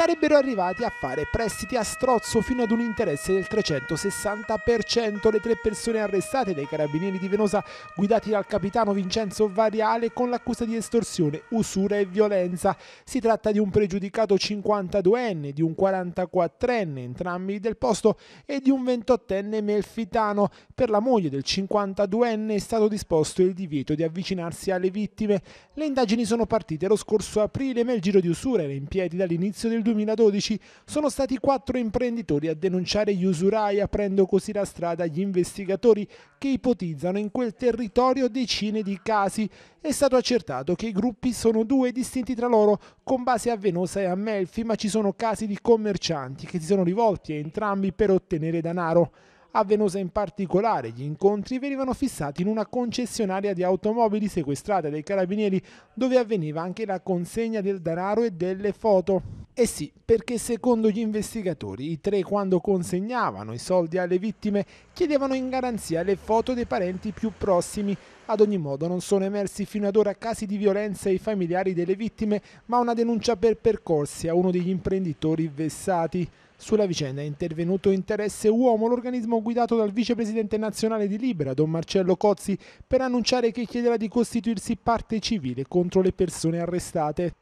sarebbero arrivati a fare prestiti a strozzo fino ad un interesse del 360%. Le tre persone arrestate dai carabinieri di Venosa, guidati dal capitano Vincenzo Variale, con l'accusa di estorsione, usura e violenza. Si tratta di un pregiudicato 52enne, di un 44enne, entrambi del posto, e di un 28enne melfitano. Per la moglie del 52enne è stato disposto il divieto di avvicinarsi alle vittime. Le indagini sono partite lo scorso aprile, ma il giro di usura era in piedi dall'inizio del 2020 2012 sono stati quattro imprenditori a denunciare gli usurai, aprendo così la strada agli investigatori che ipotizzano in quel territorio decine di casi. È stato accertato che i gruppi sono due distinti tra loro, con base a Venosa e a Melfi, ma ci sono casi di commercianti che si sono rivolti a entrambi per ottenere denaro. A Venosa in particolare gli incontri venivano fissati in una concessionaria di automobili sequestrata dai carabinieri dove avveniva anche la consegna del denaro e delle foto. Eh sì, perché secondo gli investigatori i tre quando consegnavano i soldi alle vittime chiedevano in garanzia le foto dei parenti più prossimi. Ad ogni modo non sono emersi fino ad ora casi di violenza ai familiari delle vittime, ma una denuncia per percorsi a uno degli imprenditori vessati. Sulla vicenda è intervenuto Interesse Uomo, l'organismo guidato dal vicepresidente nazionale di Libera, don Marcello Cozzi, per annunciare che chiederà di costituirsi parte civile contro le persone arrestate.